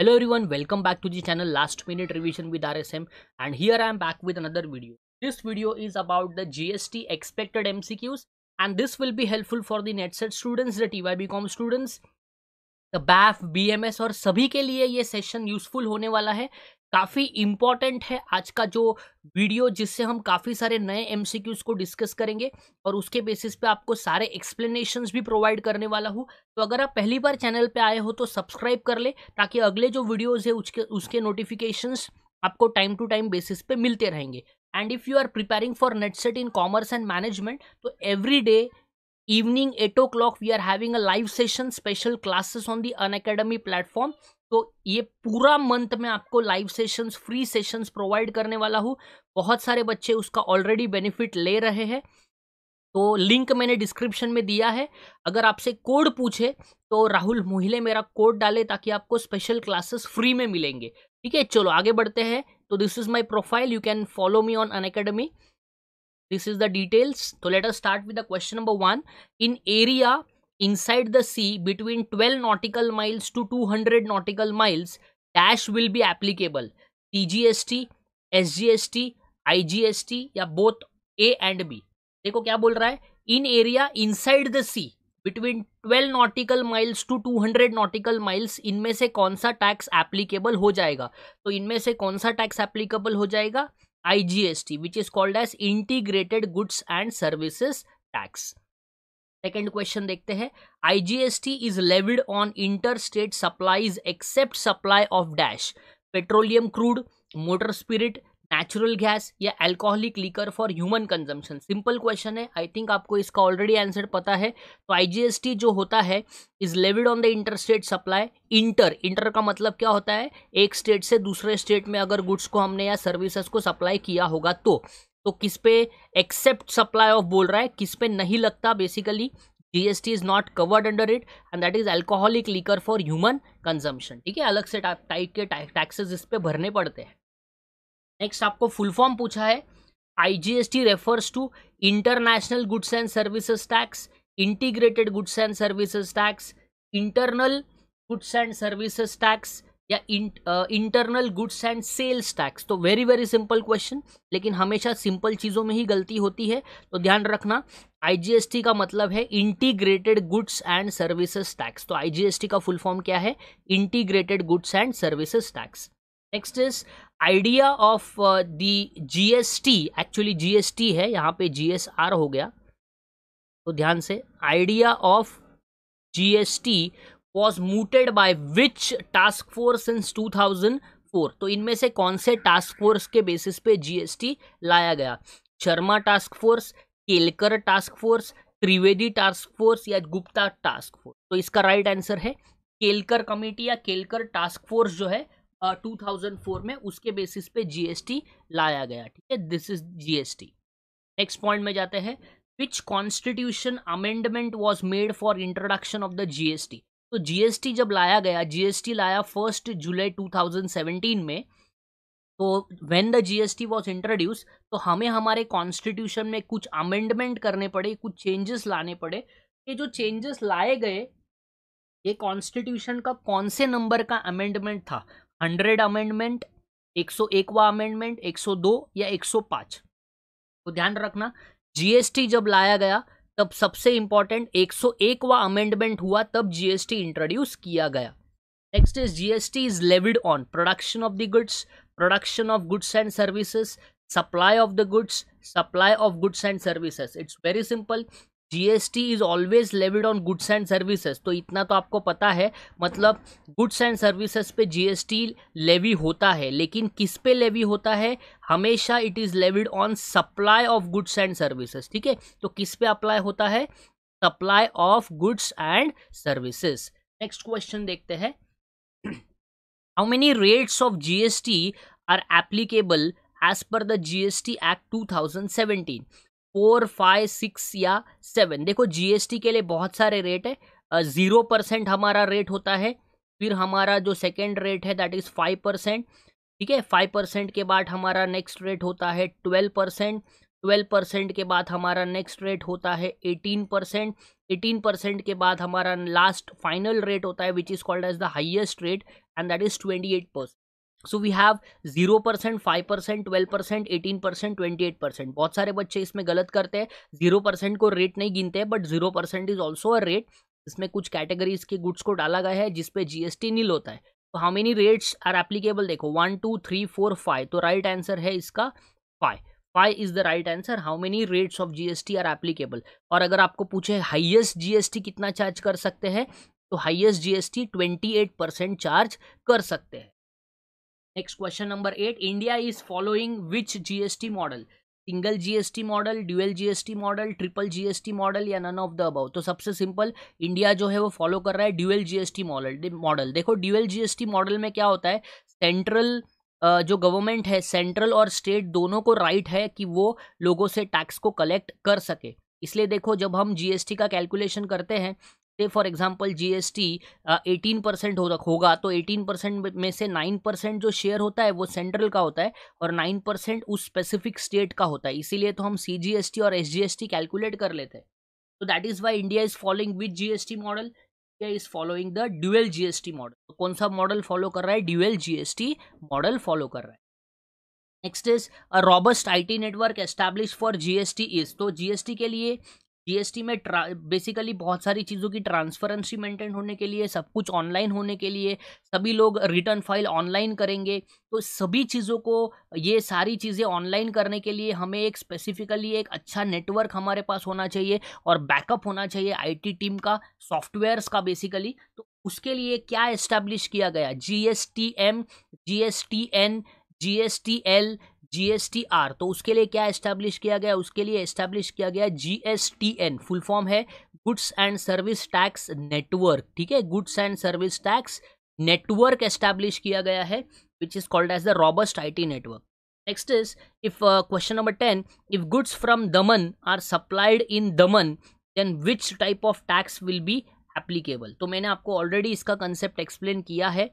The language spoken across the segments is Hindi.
hello everyone welcome back to the channel last minute revision with rsm and here i am back with another video this video is about the gst expected mcqs and this will be helpful for the netset students the TYBCom students the BAF S और सभी के लिए ये सेशन यूजफुल होने वाला है काफ़ी इम्पॉर्टेंट है आज का जो वीडियो जिससे हम काफ़ी सारे नए एम को डिस्कस करेंगे और उसके बेसिस पे आपको सारे एक्सप्लेनेशंस भी प्रोवाइड करने वाला हूँ तो अगर आप पहली बार चैनल पे आए हो तो सब्सक्राइब कर ले ताकि अगले जो वीडियोज़ है उसके उसके नोटिफिकेशंस आपको टाइम टू टाइम बेसिस पे मिलते रहेंगे and if you are preparing for NET SET in commerce and management तो every day o'clock we are having a live session special classes on the un Unacademy platform तो ये पूरा मंथ में आपको live sessions free sessions provide करने वाला हूँ बहुत सारे बच्चे उसका ऑलरेडी बेनिफिट ले रहे हैं तो लिंक मैंने डिस्क्रिप्शन में दिया है अगर आपसे कोड पूछे तो राहुल मोहिले मेरा कोड डाले ताकि आपको स्पेशल क्लासेस फ्री में मिलेंगे ठीक है चलो आगे बढ़ते हैं तो this is my profile you can follow me on Unacademy this is the details so let us start with the question number 1 in area inside the sea between 12 nautical miles to 200 nautical miles dash will be applicable TGST SGST IGST ya both A and B देखो क्या बोल रहा है in area inside the sea between 12 nautical miles to 200 nautical miles इनमें से कौन सा टैक्स एप्लीकेबल हो जाएगा तो इनमें से कौन सा टैक्स एप्लीकेबल हो जाएगा IGST, which is called as Integrated Goods and Services Tax. Second question देखते हैं IGST is levied on interstate supplies except supply of dash petroleum crude motor spirit natural gas या alcoholic liquor for human consumption simple question है आई थिंक आपको इसका ऑलरेडी आंसर पता है तो आईजीएसटी जो होता है is levied on the inter state supply inter inter का मतलब क्या होता है एक स्टेट से दूसरे स्टेट में अगर गुड्स को हमने या सर्विसेज को सप्लाई किया होगा तो तो किस पे एक्सेप्ट सप्लाई ऑफ बोल रहा है किस पे नहीं लगता basically T is not covered under it and that is alcoholic liquor for human consumption ठीक है अलग से टाइप के टैक्सेस इस पर भरने पड़ते हैं नेक्स्ट आपको फुल फॉर्म पूछा है IGST refers to international goods and services tax integrated goods and services tax internal goods and services tax या internal goods and sales tax तो वेरी वेरी सिंपल क्वेश्चन लेकिन हमेशा सिंपल चीज़ों में ही गलती होती है तो ध्यान रखना आईजीएसटी का मतलब है integrated goods and services tax तो आईजीएसटी का फुल फॉर्म क्या है integrated goods and services tax next is idea of the GST actually GST है यहाँ पे जीएसआर हो गया तो ध्यान से idea of GST was mooted by which task force in 2004 तो इनमें से कौन से टास्क फोर्स के बेसिस पे जीएसटी लाया गया Sharma task force Kelkar task force Trivedi task force या गुप्ता टास्क फोर्स तो इसका राइट right आंसर है केलकर कमेटी या केलकर टास्क फोर्स जो है 2004 में उसके बेसिस पे जीएसटी लाया गया ठीक है this is GST next point में जाते हैं which constitution amendment was made for introduction of the GST तो जीएसटी जब लाया गया जीएसटी लाया फर्स्ट जुलाई 2017 में तो when the GST was introduce तो हमें हमारे कॉन्स्टिट्यूशन में कुछ अमेंडमेंट करने पड़े कुछ चेंजेस लाने पड़े ये जो चेंजेस लाए गए ये कॉन्स्टिट्यूशन का कौन से नंबर का अमेंडमेंट था हंड्रेड अमेंडमेंट एक सौ एक वा अमेंडमेंट एक सौ दो या एक सौ पांच तो ध्यान रखना जीएसटी जब लाया गया तब सबसे इंपॉर्टेंट एक सौ एक वा अमेंडमेंट हुआ तब जीएसटी इंट्रोड्यूस किया गया next is GST is levied on production of the goods production of goods and services supply of the goods supply of goods and services it's very simple GST is always levied on goods and services तो इतना तो आपको पता है मतलब गुड्स एंड सर्विसेज पे जीएसटी लेवी होता है लेकिन किस पे लेवी होता है हमेशा it is levied on supply of goods and services ठीक है तो किस पे अप्लाई होता है supply of goods and services next question देखते हैं how many rates of GST are applicable as per the GST act two seventeen four five six या सेवन देखो जीएसटी के लिए बहुत सारे रेट है ज़ीरो परसेंट हमारा रेट होता है फिर हमारा जो सेकेंड रेट है दैट इज़ फाइव परसेंट ठीक है फाइव परसेंट के बाद हमारा नेक्स्ट रेट होता है ट्वेल्व परसेंट ट्वेल्व परसेंट के बाद हमारा नेक्स्ट रेट होता है एटीन परसेंट एटीन परसेंट के बाद हमारा लास्ट फाइनल रेट होता है which is called as the highest rate and that is twenty eight percent so we have zero percent five percent twelve percent eighteen percent twenty eight percent बहुत सारे बच्चे इसमें गलत करते हैं जीरो परसेंट को रेट नहीं गिनते हैं but zero percent is also a rate इसमें कुछ कैटेगरीज के गुड्स को डाला गया है जिसपे जीएसटी नील होता है तो how many rates are applicable देखो one two three four five तो राइट right आंसर है इसका five five is the right answer how many rates of G S T are applicable और अगर आपको पूछे हाइएस्ट जी एस टी कितना चार्ज कर सकते हैं तो highest G S T twenty eight percent charge कर सकते हैं next question number eight India is following which GST model single GST model dual GST model triple GST model या नन ऑफ द अबाउ तो सबसे सिंपल इंडिया जो है वो फॉलो कर रहा है ड्यूएल जीएसटी मॉडल मॉडल देखो ड्यूएल जीएसटी मॉडल में क्या होता है सेंट्रल जो गवर्नमेंट है सेंट्रल और स्टेट दोनों को राइट right है कि वो लोगों से टैक्स को कलेक्ट कर सके इसलिए देखो जब हम जीएसटी का कैलकुलेशन करते हैं for example G S T eighteen percent हो होगा तो एटीन परसेंट में से नाइन परसेंट जो शेयर होता है वो सेंट्रल का होता है और नाइन परसेंट उस स्पेसिफिक स्टेट का होता है इसीलिए तो हम सी जी एस टी और S G S T calculate कर लेते हैं तो that is why India is following with G S T model India is following the dual GST model कौन सा मॉडल फॉलो कर रहा है ड्यूएल जीएसटी मॉडल फॉलो कर रहा है next is a robust IT network establish for GST is तो जीएसटी के लिए जीएसटी में बेसिकली बहुत सारी चीज़ों की ट्रांसफरेंसी मेंटेन होने के लिए सब कुछ ऑनलाइन होने के लिए सभी लोग रिटर्न फाइल ऑनलाइन करेंगे तो सभी चीज़ों को ये सारी चीज़ें ऑनलाइन करने के लिए हमें एक स्पेसिफिकली एक अच्छा नेटवर्क हमारे पास होना चाहिए और बैकअप होना चाहिए आईटी टीम का सॉफ्टवेयर्स का बेसिकली तो उसके लिए क्या इस्टेब्लिश किया गया G S T M G S T N G S T L GSTR तो उसके लिए क्या एस्टैब्लिश किया गया उसके लिए एस्टैब्लिश किया गया जीएसटीएन फुल फॉर्म है goods and service tax network ठीक है goods and service tax network establish किया गया है which is called as the robust IT network next is if question number ten if goods from Daman are supplied in Daman then which type of tax will be applicable तो मैंने आपको ऑलरेडी इसका कंसेप्ट एक्सप्लेन किया है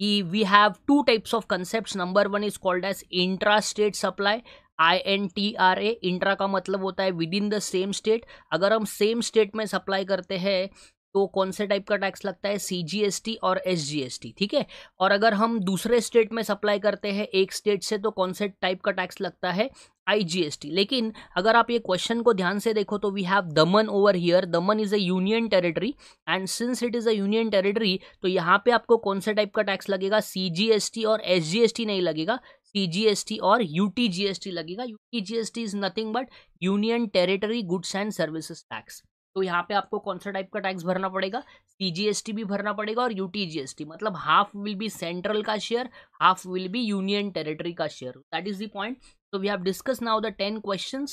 कि we have two types of concept number one is called as intra state supply I N T R A intra का मतलब होता है within the same state अगर हम सेम स्टेट में सप्लाई करते हैं तो कौन से टाइप का टैक्स लगता है सीजीएसटी और एसजीएसटी ठीक है और अगर हम दूसरे स्टेट में सप्लाई करते हैं एक स्टेट से तो कौन से टाइप का टैक्स लगता है आईजीएसटी लेकिन अगर आप ये क्वेश्चन को ध्यान से देखो तो we have Daman over here Daman is a union territory and since it is a union territory तो यहाँ पे आपको कौन से टाइप का टैक्स लगेगा सीजीएसटी और एसजीएसटी नहीं लगेगा सीजीएसटी और यूटीजीएसटी लगेगा UTGST is nothing but union territory goods and services tax तो यहाँ पे आपको कौन सा टाइप का टैक्स भरना पड़ेगा सीजीएसटी भी भरना पड़ेगा और यूटीजीएसटी मतलब हाफ विल बी सेंट्रल का share half will be union territory का share that is the point तो we have discuss now the ten question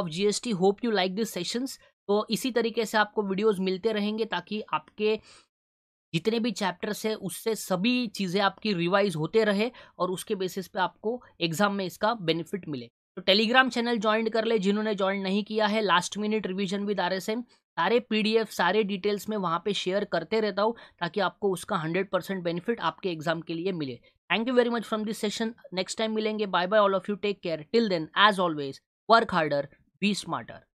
of GST hope you like this sessions तो इसी तरीके से आपको वीडियोस मिलते रहेंगे ताकि आपके जितने भी चैप्टर्स है उससे सभी चीज़ें आपकी रिवाइज होते रहे और उसके बेसिस पे आपको एग्जाम में इसका बेनिफिट मिले तो टेलीग्राम चैनल ज्वाइन कर ले जिन्होंने ज्वाइन नहीं किया है last minute revision with R S सारे पीडीएफ सारे डिटेल्स में वहाँ पे शेयर करते रहता हूँ ताकि आपको उसका हंड्रेड परसेंट बेनिफिट आपके एग्जाम के लिए मिले thank you very much from this session next time मिलेंगे bye bye all of you take care till then as always work harder be smarter